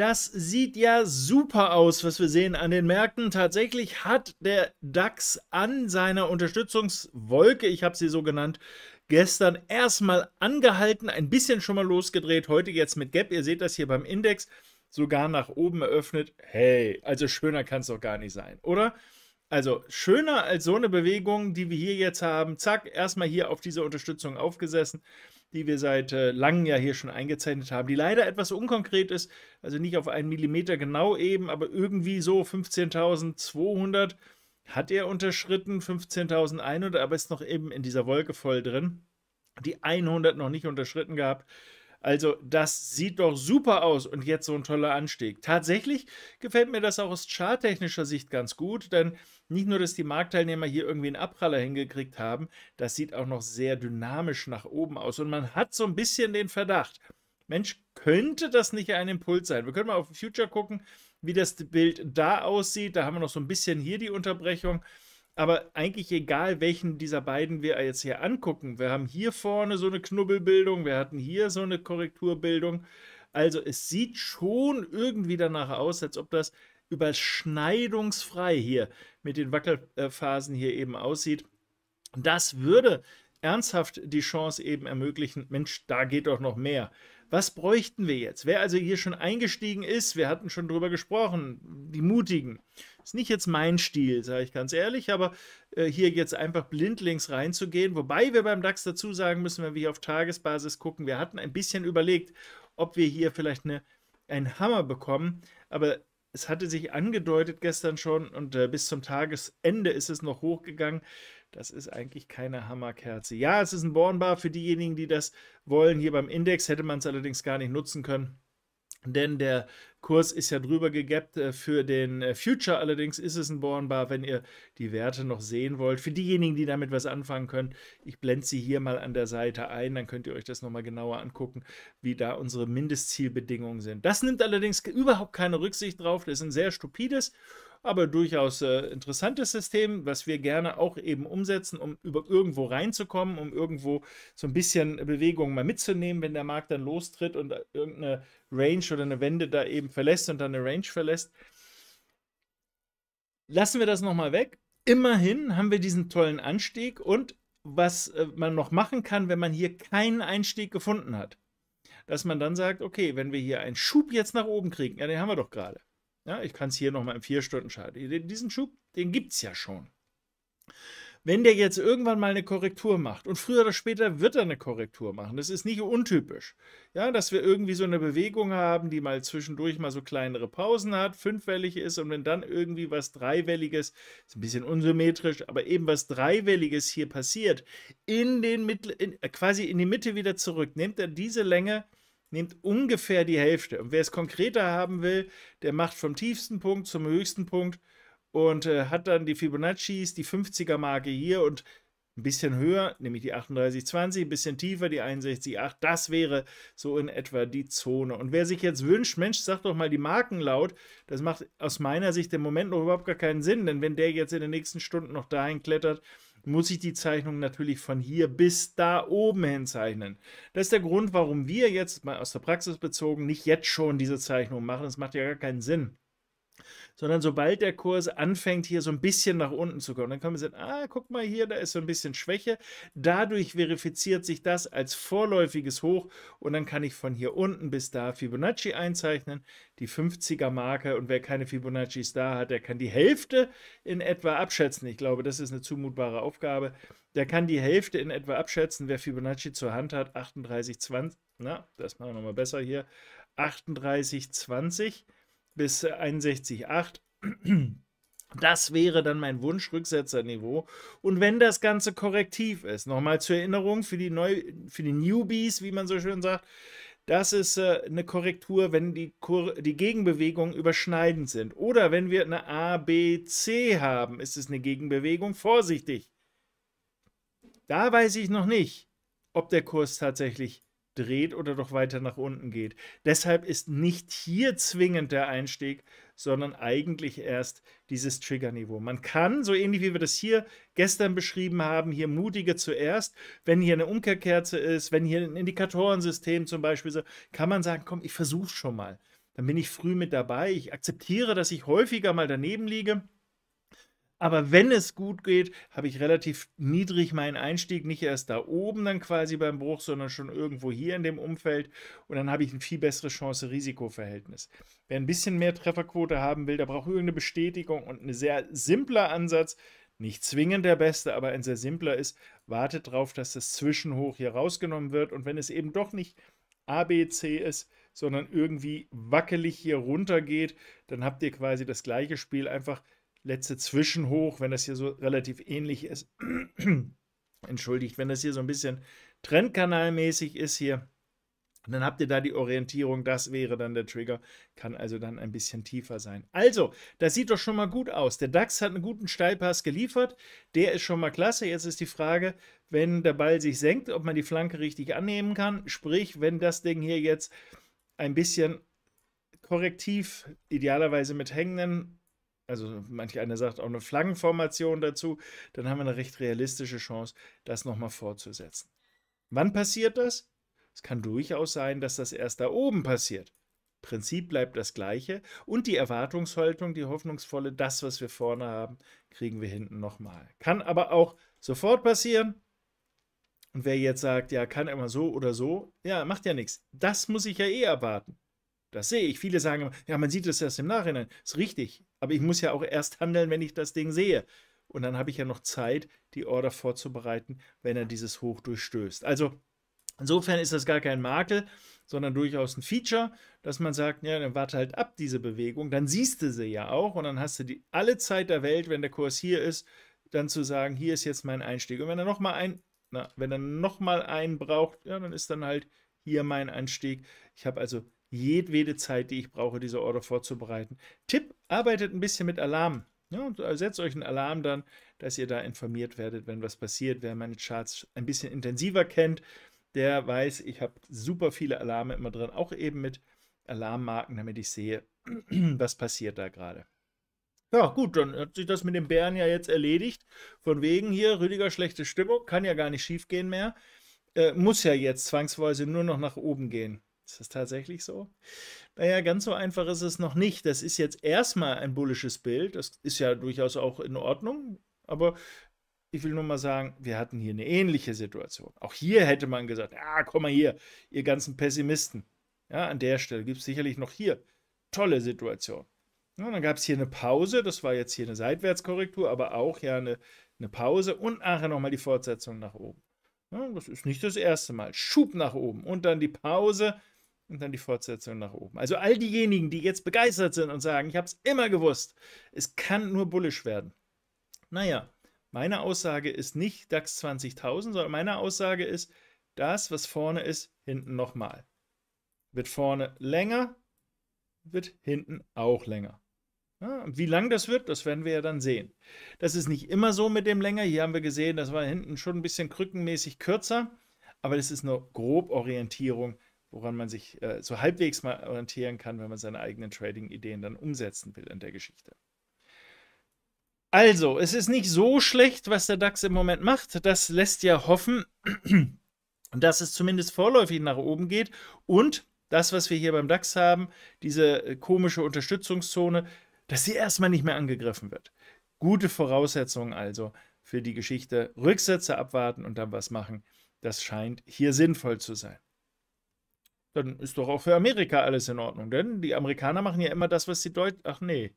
Das sieht ja super aus, was wir sehen an den Märkten. Tatsächlich hat der DAX an seiner Unterstützungswolke, ich habe sie so genannt, gestern erstmal angehalten, ein bisschen schon mal losgedreht, heute jetzt mit Gap. Ihr seht das hier beim Index sogar nach oben eröffnet. Hey, also schöner kann es doch gar nicht sein, oder? Also schöner als so eine Bewegung, die wir hier jetzt haben. Zack, erstmal hier auf diese Unterstützung aufgesessen die wir seit äh, langem ja hier schon eingezeichnet haben, die leider etwas unkonkret ist, also nicht auf einen Millimeter genau eben, aber irgendwie so 15.200 hat er unterschritten, 15.100, aber ist noch eben in dieser Wolke voll drin. Die 100 noch nicht unterschritten gehabt. Also, das sieht doch super aus und jetzt so ein toller Anstieg. Tatsächlich gefällt mir das auch aus charttechnischer Sicht ganz gut, denn nicht nur, dass die Marktteilnehmer hier irgendwie einen Abpraller hingekriegt haben, das sieht auch noch sehr dynamisch nach oben aus und man hat so ein bisschen den Verdacht, Mensch, könnte das nicht ein Impuls sein? Wir können mal auf den Future gucken, wie das Bild da aussieht. Da haben wir noch so ein bisschen hier die Unterbrechung. Aber eigentlich egal, welchen dieser beiden wir jetzt hier angucken. Wir haben hier vorne so eine Knubbelbildung, wir hatten hier so eine Korrekturbildung. Also es sieht schon irgendwie danach aus, als ob das überschneidungsfrei hier mit den Wackelphasen hier eben aussieht. Das würde ernsthaft die Chance eben ermöglichen, Mensch, da geht doch noch mehr. Was bräuchten wir jetzt? Wer also hier schon eingestiegen ist, wir hatten schon drüber gesprochen, die Mutigen, ist nicht jetzt mein Stil, sage ich ganz ehrlich, aber äh, hier jetzt einfach blindlings reinzugehen. Wobei wir beim DAX dazu sagen müssen, wenn wir hier auf Tagesbasis gucken, wir hatten ein bisschen überlegt, ob wir hier vielleicht eine, einen Hammer bekommen, aber es hatte sich angedeutet gestern schon und äh, bis zum Tagesende ist es noch hochgegangen. Das ist eigentlich keine Hammerkerze. Ja, es ist ein Bornbar für diejenigen, die das wollen. Hier beim Index hätte man es allerdings gar nicht nutzen können denn der Kurs ist ja drüber gegappt äh, für den äh, Future. Allerdings ist es ein Bornbar, wenn ihr die Werte noch sehen wollt. Für diejenigen, die damit was anfangen können, ich blende sie hier mal an der Seite ein, dann könnt ihr euch das nochmal genauer angucken, wie da unsere Mindestzielbedingungen sind. Das nimmt allerdings überhaupt keine Rücksicht drauf. Das ist ein sehr stupides aber durchaus äh, interessantes System, was wir gerne auch eben umsetzen, um über irgendwo reinzukommen, um irgendwo so ein bisschen Bewegung mal mitzunehmen, wenn der Markt dann lostritt und äh, irgendeine Range oder eine Wende da eben verlässt und dann eine Range verlässt. Lassen wir das nochmal weg. Immerhin haben wir diesen tollen Anstieg und was äh, man noch machen kann, wenn man hier keinen Einstieg gefunden hat dass man dann sagt, okay, wenn wir hier einen Schub jetzt nach oben kriegen, ja, den haben wir doch gerade. Ja, ich kann es hier nochmal im vier stunden chart Diesen Schub, den gibt es ja schon. Wenn der jetzt irgendwann mal eine Korrektur macht und früher oder später wird er eine Korrektur machen, das ist nicht untypisch, ja, dass wir irgendwie so eine Bewegung haben, die mal zwischendurch mal so kleinere Pausen hat, fünfwellig ist und wenn dann irgendwie was dreiwelliges, ist ein bisschen unsymmetrisch, aber eben was dreiwelliges hier passiert, in den Mittel, in, äh, quasi in die Mitte wieder zurück, nimmt er diese Länge nehmt ungefähr die Hälfte. Und wer es konkreter haben will, der macht vom tiefsten Punkt zum höchsten Punkt und äh, hat dann die Fibonaccis, die 50er-Marke hier und ein bisschen höher, nämlich die 38,20, ein bisschen tiefer, die 61,8. Das wäre so in etwa die Zone. Und wer sich jetzt wünscht, Mensch, sag doch mal die Marken laut, das macht aus meiner Sicht im Moment noch überhaupt gar keinen Sinn, denn wenn der jetzt in den nächsten Stunden noch dahin klettert, muss ich die Zeichnung natürlich von hier bis da oben hin zeichnen. Das ist der Grund, warum wir jetzt mal aus der Praxis bezogen nicht jetzt schon diese Zeichnung machen. Das macht ja gar keinen Sinn sondern sobald der Kurs anfängt, hier so ein bisschen nach unten zu kommen, dann kann man sagen, ah, guck mal hier, da ist so ein bisschen Schwäche. Dadurch verifiziert sich das als vorläufiges Hoch und dann kann ich von hier unten bis da Fibonacci einzeichnen, die 50er Marke und wer keine Fibonaccis da hat, der kann die Hälfte in etwa abschätzen. Ich glaube, das ist eine zumutbare Aufgabe. Der kann die Hälfte in etwa abschätzen, wer Fibonacci zur Hand hat, 38,20. na, das machen wir nochmal besser hier, 38,20. 20 bis 61,8. Äh, das wäre dann mein Wunsch, Rücksetzerniveau. Und wenn das Ganze korrektiv ist, nochmal zur Erinnerung für die, Neu für die Newbies, wie man so schön sagt, das ist äh, eine Korrektur, wenn die, Kur die Gegenbewegungen überschneidend sind. Oder wenn wir eine A, B, C haben, ist es eine Gegenbewegung. Vorsichtig! Da weiß ich noch nicht, ob der Kurs tatsächlich dreht oder doch weiter nach unten geht. Deshalb ist nicht hier zwingend der Einstieg, sondern eigentlich erst dieses Triggerniveau. Man kann, so ähnlich wie wir das hier gestern beschrieben haben, hier mutiger zuerst, wenn hier eine Umkehrkerze ist, wenn hier ein Indikatorensystem zum Beispiel so, kann man sagen, komm, ich versuche schon mal. Dann bin ich früh mit dabei. Ich akzeptiere, dass ich häufiger mal daneben liege aber wenn es gut geht, habe ich relativ niedrig meinen Einstieg, nicht erst da oben dann quasi beim Bruch, sondern schon irgendwo hier in dem Umfeld. Und dann habe ich ein viel besseres chance risikoverhältnis Wer ein bisschen mehr Trefferquote haben will, der braucht irgendeine Bestätigung und ein sehr simpler Ansatz. Nicht zwingend der beste, aber ein sehr simpler ist, wartet darauf, dass das Zwischenhoch hier rausgenommen wird. Und wenn es eben doch nicht ABC ist, sondern irgendwie wackelig hier runter geht, dann habt ihr quasi das gleiche Spiel einfach letzte Zwischenhoch, wenn das hier so relativ ähnlich ist, entschuldigt, wenn das hier so ein bisschen trendkanalmäßig ist hier, dann habt ihr da die Orientierung, das wäre dann der Trigger, kann also dann ein bisschen tiefer sein. Also, das sieht doch schon mal gut aus. Der DAX hat einen guten Steilpass geliefert, der ist schon mal klasse. Jetzt ist die Frage, wenn der Ball sich senkt, ob man die Flanke richtig annehmen kann. Sprich, wenn das Ding hier jetzt ein bisschen korrektiv, idealerweise mit hängenden also manch einer sagt auch eine Flaggenformation dazu, dann haben wir eine recht realistische Chance, das nochmal fortzusetzen. Wann passiert das? Es kann durchaus sein, dass das erst da oben passiert. Prinzip bleibt das gleiche und die Erwartungshaltung, die hoffnungsvolle, das, was wir vorne haben, kriegen wir hinten nochmal. Kann aber auch sofort passieren. Und wer jetzt sagt, ja, kann immer so oder so, ja, macht ja nichts. Das muss ich ja eh erwarten. Das sehe ich. Viele sagen, immer, ja, man sieht es erst im Nachhinein. Ist richtig. Aber ich muss ja auch erst handeln, wenn ich das Ding sehe. Und dann habe ich ja noch Zeit, die Order vorzubereiten, wenn er dieses Hoch durchstößt. Also insofern ist das gar kein Makel, sondern durchaus ein Feature, dass man sagt, ja, dann warte halt ab diese Bewegung, dann siehst du sie ja auch und dann hast du die alle Zeit der Welt, wenn der Kurs hier ist, dann zu sagen, hier ist jetzt mein Einstieg. Und wenn er nochmal ein, na, wenn er nochmal einen braucht, ja, dann ist dann halt hier mein Einstieg. Ich habe also jedwede Zeit, die ich brauche, diese Order vorzubereiten. Tipp, arbeitet ein bisschen mit Alarm. Ja, und setzt euch einen Alarm dann, dass ihr da informiert werdet, wenn was passiert. Wer meine Charts ein bisschen intensiver kennt, der weiß, ich habe super viele Alarme immer drin, auch eben mit Alarmmarken, damit ich sehe, was passiert da gerade. Ja, gut, dann hat sich das mit dem Bären ja jetzt erledigt. Von wegen hier, Rüdiger, schlechte Stimmung, kann ja gar nicht schief gehen mehr. Äh, muss ja jetzt zwangsweise nur noch nach oben gehen. Ist das tatsächlich so? Naja, ganz so einfach ist es noch nicht. Das ist jetzt erstmal ein bullisches Bild. Das ist ja durchaus auch in Ordnung. Aber ich will nur mal sagen, wir hatten hier eine ähnliche Situation. Auch hier hätte man gesagt, Ja, komm mal hier, ihr ganzen Pessimisten. Ja, an der Stelle gibt es sicherlich noch hier tolle Situation. Ja, dann gab es hier eine Pause, das war jetzt hier eine Seitwärtskorrektur, aber auch ja eine, eine Pause und nachher nochmal die Fortsetzung nach oben. Ja, das ist nicht das erste Mal. Schub nach oben und dann die Pause und dann die Fortsetzung nach oben. Also all diejenigen, die jetzt begeistert sind und sagen, ich habe es immer gewusst, es kann nur bullisch werden. Naja, meine Aussage ist nicht DAX 20.000, sondern meine Aussage ist, das, was vorne ist, hinten nochmal. Wird vorne länger, wird hinten auch länger. Ja, wie lang das wird, das werden wir ja dann sehen. Das ist nicht immer so mit dem länger. Hier haben wir gesehen, das war hinten schon ein bisschen krückenmäßig kürzer, aber das ist eine grob Orientierung woran man sich äh, so halbwegs mal orientieren kann, wenn man seine eigenen Trading-Ideen dann umsetzen will in der Geschichte. Also, es ist nicht so schlecht, was der DAX im Moment macht. Das lässt ja hoffen, dass es zumindest vorläufig nach oben geht. Und das, was wir hier beim DAX haben, diese äh, komische Unterstützungszone, dass sie erstmal nicht mehr angegriffen wird. Gute Voraussetzungen also für die Geschichte. Rücksätze abwarten und dann was machen. Das scheint hier sinnvoll zu sein dann ist doch auch für Amerika alles in Ordnung, denn die Amerikaner machen ja immer das, was die Deutschen. Ach nee.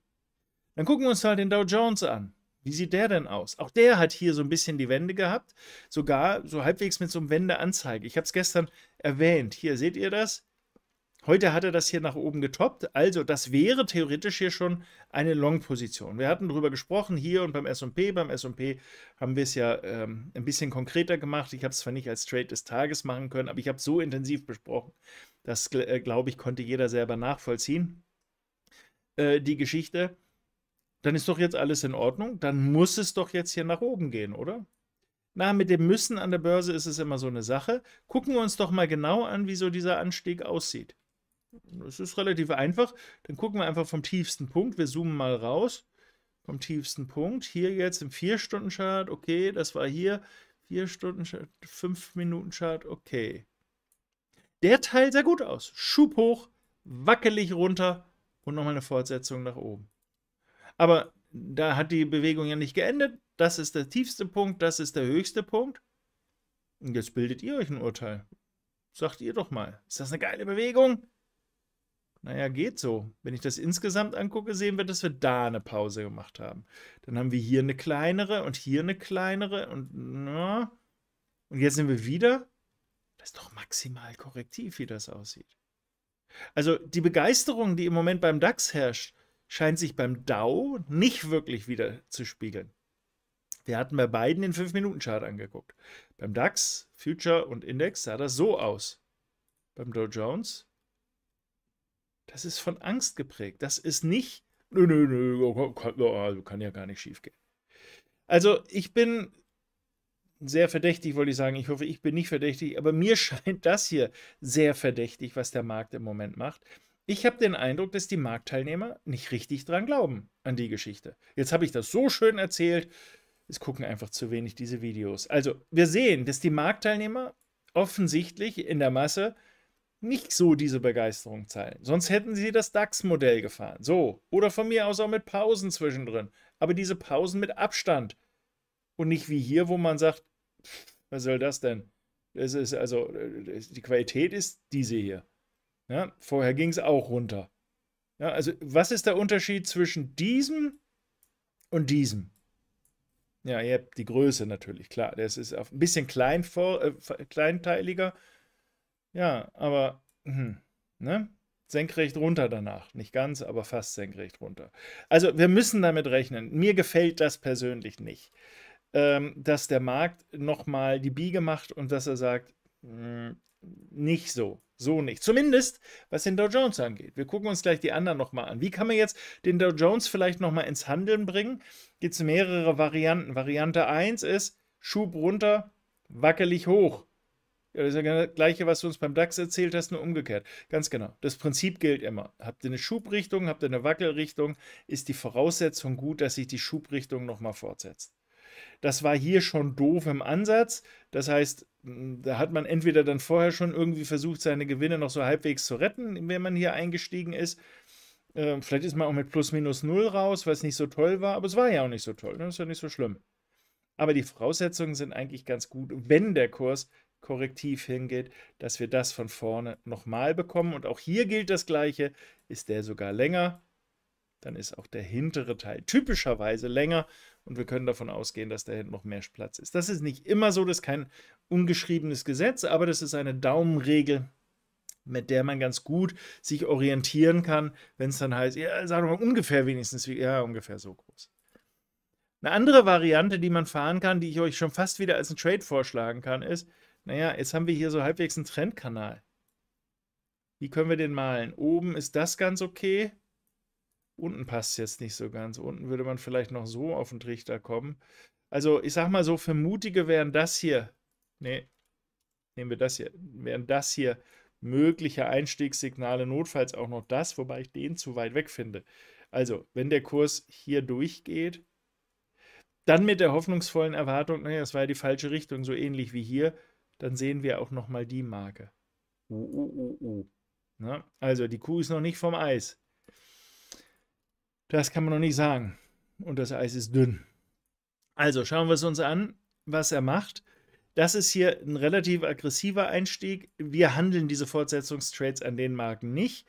Dann gucken wir uns halt den Dow Jones an. Wie sieht der denn aus? Auch der hat hier so ein bisschen die Wende gehabt, sogar so halbwegs mit so einem Wendeanzeige. Ich habe es gestern erwähnt. Hier seht ihr das? Heute hat er das hier nach oben getoppt. Also, das wäre theoretisch hier schon eine Long-Position. Wir hatten darüber gesprochen hier und beim SP. Beim SP haben wir es ja ähm, ein bisschen konkreter gemacht. Ich habe es zwar nicht als Trade des Tages machen können, aber ich habe es so intensiv besprochen. Das, äh, glaube ich, konnte jeder selber nachvollziehen. Äh, die Geschichte. Dann ist doch jetzt alles in Ordnung. Dann muss es doch jetzt hier nach oben gehen, oder? Na, mit dem Müssen an der Börse ist es immer so eine Sache. Gucken wir uns doch mal genau an, wieso dieser Anstieg aussieht. Es ist relativ einfach. Dann gucken wir einfach vom tiefsten Punkt. Wir zoomen mal raus. Vom tiefsten Punkt. Hier jetzt im 4-Stunden-Chart. Okay, das war hier. 4-Stunden-Chart, 5-Minuten-Chart. Okay. Der Teil sah gut aus. Schub hoch, wackelig runter und nochmal eine Fortsetzung nach oben. Aber da hat die Bewegung ja nicht geendet. Das ist der tiefste Punkt, das ist der höchste Punkt. Und jetzt bildet ihr euch ein Urteil. Sagt ihr doch mal, ist das eine geile Bewegung? Naja, geht so. Wenn ich das insgesamt angucke, sehen wir, dass wir da eine Pause gemacht haben. Dann haben wir hier eine kleinere und hier eine kleinere und na. Und jetzt sind wir wieder. Das ist doch maximal korrektiv, wie das aussieht. Also die Begeisterung, die im Moment beim DAX herrscht, scheint sich beim DAO nicht wirklich wieder zu spiegeln. Wir hatten bei beiden den 5-Minuten-Chart angeguckt. Beim DAX, Future und Index sah das so aus. Beim Dow Jones das ist von Angst geprägt. Das ist nicht, nö, nö, nö, also kann ja gar nicht schiefgehen. Also ich bin sehr verdächtig, wollte ich sagen. Ich hoffe, ich bin nicht verdächtig, aber mir scheint das hier sehr verdächtig, was der Markt im Moment macht. Ich habe den Eindruck, dass die Marktteilnehmer nicht richtig dran glauben an die Geschichte. Jetzt habe ich das so schön erzählt. Es gucken einfach zu wenig diese Videos. Also, wir sehen, dass die Marktteilnehmer offensichtlich in der Masse nicht so diese Begeisterung zeigen. Sonst hätten sie das DAX-Modell gefahren. So. Oder von mir aus auch mit Pausen zwischendrin. Aber diese Pausen mit Abstand. Und nicht wie hier, wo man sagt, was soll das denn? Das ist also, äh, die Qualität ist diese hier. Ja, vorher ging es auch runter. Ja, also, was ist der Unterschied zwischen diesem und diesem? Ja, ihr habt die Größe natürlich, klar. Das ist ein bisschen klein, äh, kleinteiliger ja, aber hm, ne? senkrecht runter danach. Nicht ganz, aber fast senkrecht runter. Also wir müssen damit rechnen. Mir gefällt das persönlich nicht, ähm, dass der Markt nochmal die Biege macht und dass er sagt, mh, hm, nicht so, so nicht. Zumindest was den Dow Jones angeht. Wir gucken uns gleich die anderen nochmal an. Wie kann man jetzt den Dow Jones vielleicht nochmal ins Handeln bringen? Gibt es mehrere Varianten. Variante 1 ist Schub runter, wackelig hoch. Das ist ja genau das Gleiche, was du uns beim DAX erzählt hast, nur umgekehrt. Ganz genau. Das Prinzip gilt immer. Habt ihr eine Schubrichtung, habt ihr eine Wackelrichtung, ist die Voraussetzung gut, dass sich die Schubrichtung nochmal fortsetzt. Das war hier schon doof im Ansatz. Das heißt, hm, da hat man entweder dann vorher schon irgendwie versucht, seine Gewinne noch so halbwegs zu retten, wenn man hier eingestiegen ist. Ähm, vielleicht ist man auch mit plus minus null raus, was nicht so toll war, aber es war ja auch nicht so toll. Das ne? ist ja nicht so schlimm. Aber die Voraussetzungen sind eigentlich ganz gut, wenn der Kurs korrektiv hingeht, dass wir das von vorne nochmal bekommen. Und auch hier gilt das Gleiche. Ist der sogar länger, dann ist auch der hintere Teil typischerweise länger und wir können davon ausgehen, dass da hinten noch mehr Platz ist. Das ist nicht immer so, das ist kein ungeschriebenes Gesetz, aber das ist eine Daumenregel, mit der man ganz gut sich orientieren kann, wenn es dann heißt, ja, sagen wir mal ungefähr wenigstens, wie, ja, ungefähr so groß. Eine andere Variante, die man fahren kann, die ich euch schon fast wieder als ein Trade vorschlagen kann, ist, naja, jetzt haben wir hier so halbwegs einen Trendkanal. Wie können wir den malen? Oben ist das ganz okay. Unten passt es jetzt nicht so ganz. Unten würde man vielleicht noch so auf den Trichter kommen. Also ich sag mal so, für Mutige wären das hier, nee, nehmen wir das hier, wären das hier mögliche Einstiegssignale, notfalls auch noch das, wobei ich den zu weit weg finde. Also, wenn der Kurs hier durchgeht, dann mit der hoffnungsvollen Erwartung, naja, das war ja die falsche Richtung, so ähnlich wie hier, dann sehen wir auch nochmal die Marke. Uh, uh, uh, uh. Na? Ne? Also die Kuh ist noch nicht vom Eis. Das kann man noch nicht sagen. Und das Eis ist dünn. Also schauen wir es uns an, was er macht. Das ist hier ein relativ aggressiver Einstieg. Wir handeln diese Fortsetzungstrades an den Marken nicht.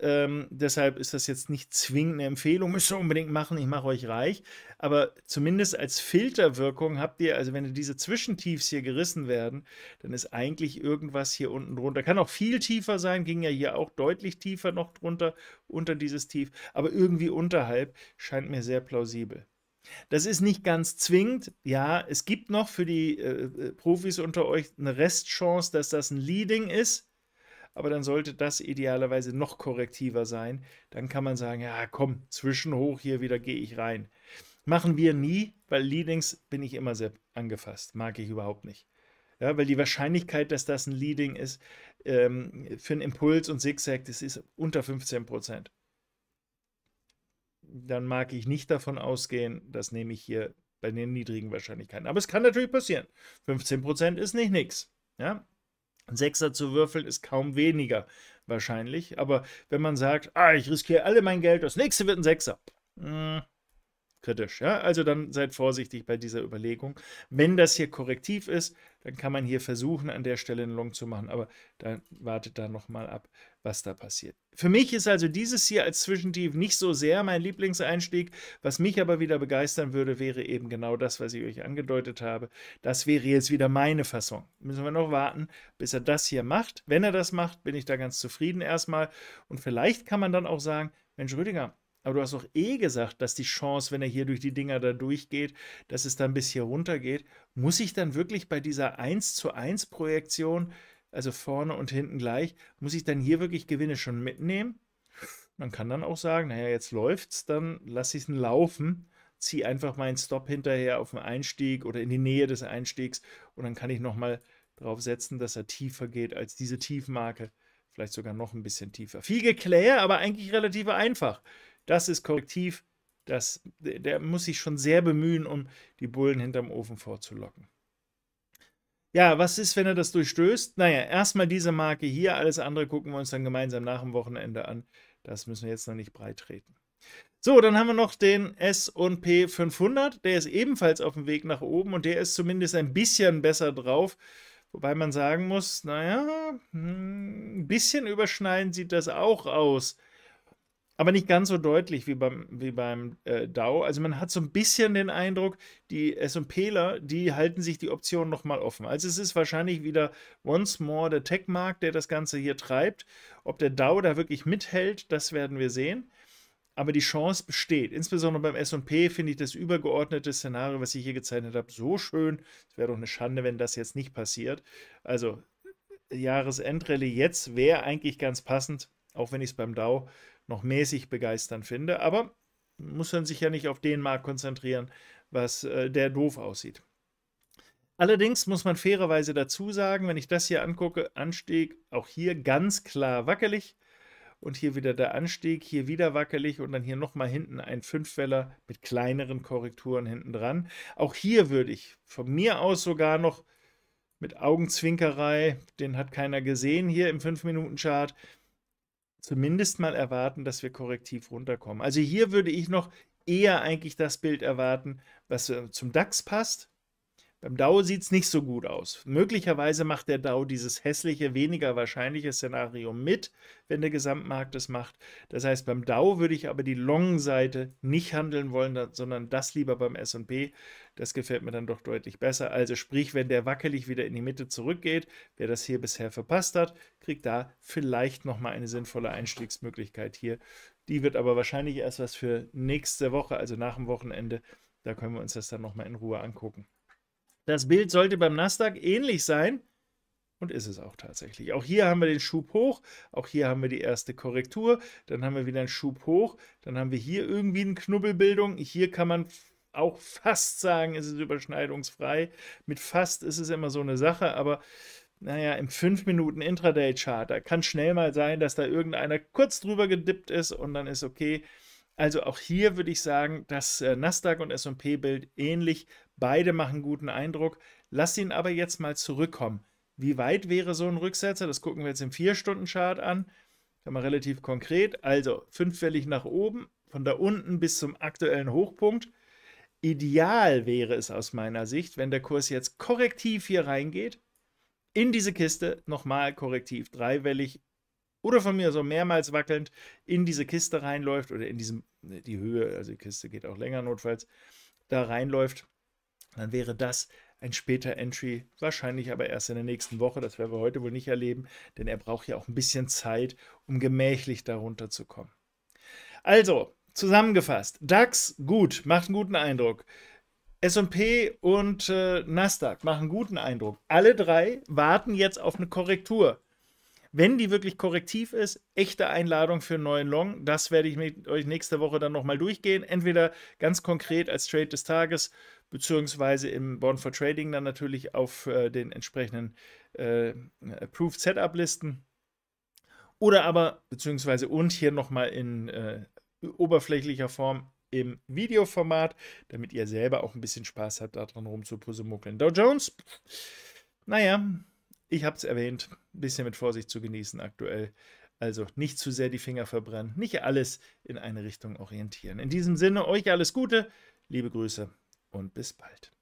Ähm, deshalb ist das jetzt nicht zwingend eine Empfehlung, müsst ihr unbedingt machen, ich mache euch reich. Aber zumindest als Filterwirkung habt ihr, also wenn diese Zwischentiefs hier gerissen werden, dann ist eigentlich irgendwas hier unten drunter. Kann auch viel tiefer sein, ging ja hier auch deutlich tiefer noch drunter, unter dieses Tief. Aber irgendwie unterhalb scheint mir sehr plausibel. Das ist nicht ganz zwingend. Ja, es gibt noch für die äh, äh Profis unter euch eine Restchance, dass das ein Leading ist aber dann sollte das idealerweise noch korrektiver sein. Dann kann man sagen, ja, komm, zwischenhoch hier wieder gehe ich rein. Machen wir nie, weil Leadings bin ich immer sehr angefasst, mag ich überhaupt nicht. Ja, weil die Wahrscheinlichkeit, dass das ein Leading ist, ähm, für einen Impuls und Zigzag, das ist unter 15 Prozent. Dann mag ich nicht davon ausgehen, das nehme ich hier bei den niedrigen Wahrscheinlichkeiten. Aber es kann natürlich passieren. 15 ist nicht nichts. Ja, ein Sechser zu würfeln ist kaum weniger wahrscheinlich. Aber wenn man sagt, ah, ich riskiere alle mein Geld, das nächste wird ein Sechser. Mh, hm kritisch. Ja? Also dann seid vorsichtig bei dieser Überlegung. Wenn das hier korrektiv ist, dann kann man hier versuchen, an der Stelle einen Long zu machen, aber dann wartet da nochmal ab, was da passiert. Für mich ist also dieses hier als Zwischentief nicht so sehr mein Lieblingseinstieg. Was mich aber wieder begeistern würde, wäre eben genau das, was ich euch angedeutet habe. Das wäre jetzt wieder meine Fassung. Müssen wir noch warten, bis er das hier macht. Wenn er das macht, bin ich da ganz zufrieden erstmal. Und vielleicht kann man dann auch sagen, Mensch Rüdiger, aber du hast doch eh gesagt, dass die Chance, wenn er hier durch die Dinger da durchgeht, dass es dann bis hier runtergeht. Muss ich dann wirklich bei dieser 1 zu 1 Projektion, also vorne und hinten gleich, muss ich dann hier wirklich Gewinne schon mitnehmen? Man kann dann auch sagen, naja, jetzt läuft's, dann lasse ich es laufen, ziehe einfach meinen Stop hinterher auf den Einstieg oder in die Nähe des Einstiegs und dann kann ich nochmal drauf setzen, dass er tiefer geht als diese Tiefmarke. Vielleicht sogar noch ein bisschen tiefer. Viel geklärt, aber eigentlich relativ einfach. Das ist korrektiv. Das, der muss sich schon sehr bemühen, um die Bullen hinterm Ofen vorzulocken. Ja, was ist, wenn er das durchstößt? Naja, erstmal diese Marke hier, alles andere gucken wir uns dann gemeinsam nach dem Wochenende an. Das müssen wir jetzt noch nicht breitreten. So, dann haben wir noch den S&P 500, der ist ebenfalls auf dem Weg nach oben und der ist zumindest ein bisschen besser drauf. Wobei man sagen muss, naja, hm, ein bisschen überschneiden sieht das auch aus aber nicht ganz so deutlich wie beim, wie beim äh, DAO. Also man hat so ein bisschen den Eindruck, die SPler, die halten sich die Option nochmal offen. Also es ist wahrscheinlich wieder once more der Tech-Markt, der das Ganze hier treibt. Ob der DAO da wirklich mithält, das werden wir sehen. Aber die Chance besteht. Insbesondere beim SP finde ich das übergeordnete Szenario, was ich hier gezeichnet habe, so schön. Es wäre doch eine Schande, wenn das jetzt nicht passiert. Also äh, Jahresendrallye jetzt wäre eigentlich ganz passend, auch wenn ich es beim DAO noch mäßig begeistern finde. Aber muss man sich ja nicht auf den Markt konzentrieren, was äh, der doof aussieht. Allerdings muss man fairerweise dazu sagen, wenn ich das hier angucke, Anstieg auch hier ganz klar wackelig und hier wieder der Anstieg, hier wieder wackelig und dann hier nochmal hinten ein Fünfweller mit kleineren Korrekturen hinten dran. Auch hier würde ich von mir aus sogar noch mit Augenzwinkerei, den hat keiner gesehen hier im 5-Minuten-Chart, zumindest mal erwarten, dass wir korrektiv runterkommen. Also hier würde ich noch eher eigentlich das Bild erwarten, was äh, zum DAX passt, beim DAO sieht es nicht so gut aus. Möglicherweise macht der DAO dieses hässliche, weniger wahrscheinliche Szenario mit, wenn der Gesamtmarkt es macht. Das heißt, beim DAO würde ich aber die Long-Seite nicht handeln wollen, sondern das lieber beim SP. Das gefällt mir dann doch deutlich besser. Also sprich, wenn der wackelig wieder in die Mitte zurückgeht, wer das hier bisher verpasst hat, kriegt da vielleicht nochmal eine sinnvolle Einstiegsmöglichkeit hier. Die wird aber wahrscheinlich erst was für nächste Woche, also nach dem Wochenende. Da können wir uns das dann nochmal in Ruhe angucken. Das Bild sollte beim Nasdaq ähnlich sein und ist es auch tatsächlich. Auch hier haben wir den Schub hoch, auch hier haben wir die erste Korrektur, dann haben wir wieder einen Schub hoch, dann haben wir hier irgendwie eine Knubbelbildung. Hier kann man auch fast sagen, ist es überschneidungsfrei. Mit fast ist es immer so eine Sache, aber naja, im 5-Minuten-Intraday-Chart, da kann schnell mal sein, dass da irgendeiner kurz drüber gedippt ist und dann ist okay. Also auch hier würde ich sagen, dass äh, Nasdaq und S&P-Bild ähnlich Beide machen guten Eindruck. Lass ihn aber jetzt mal zurückkommen. Wie weit wäre so ein Rücksetzer? Das gucken wir jetzt im 4-Stunden-Chart an. Kann man relativ konkret. Also fünfwellig nach oben, von da unten bis zum aktuellen Hochpunkt. Ideal wäre es aus meiner Sicht, wenn der Kurs jetzt korrektiv hier reingeht, in diese Kiste, nochmal korrektiv, dreiwellig oder von mir so mehrmals wackelnd in diese Kiste reinläuft oder in diesem, ne, die Höhe, also die Kiste geht auch länger notfalls, da reinläuft dann wäre das ein später Entry, wahrscheinlich aber erst in der nächsten Woche. Das werden wir heute wohl nicht erleben, denn er braucht ja auch ein bisschen Zeit, um gemächlich darunter zu kommen. Also, zusammengefasst, DAX gut, macht einen guten Eindruck. SP und äh, Nasdaq machen einen guten Eindruck. Alle drei warten jetzt auf eine Korrektur. Wenn die wirklich korrektiv ist, echte Einladung für einen neuen Long. Das werde ich mit euch nächste Woche dann nochmal durchgehen. Entweder ganz konkret als Trade des Tages beziehungsweise im Bond for Trading dann natürlich auf äh, den entsprechenden äh, Approved Setup Listen. Oder aber, beziehungsweise und hier nochmal in äh, oberflächlicher Form im Videoformat, damit ihr selber auch ein bisschen Spaß habt, daran rumzupussemuckeln. Dow Jones, naja, ich habe es erwähnt, ein bisschen mit Vorsicht zu genießen aktuell. Also nicht zu sehr die Finger verbrennen, nicht alles in eine Richtung orientieren. In diesem Sinne, euch alles Gute, liebe Grüße und bis bald.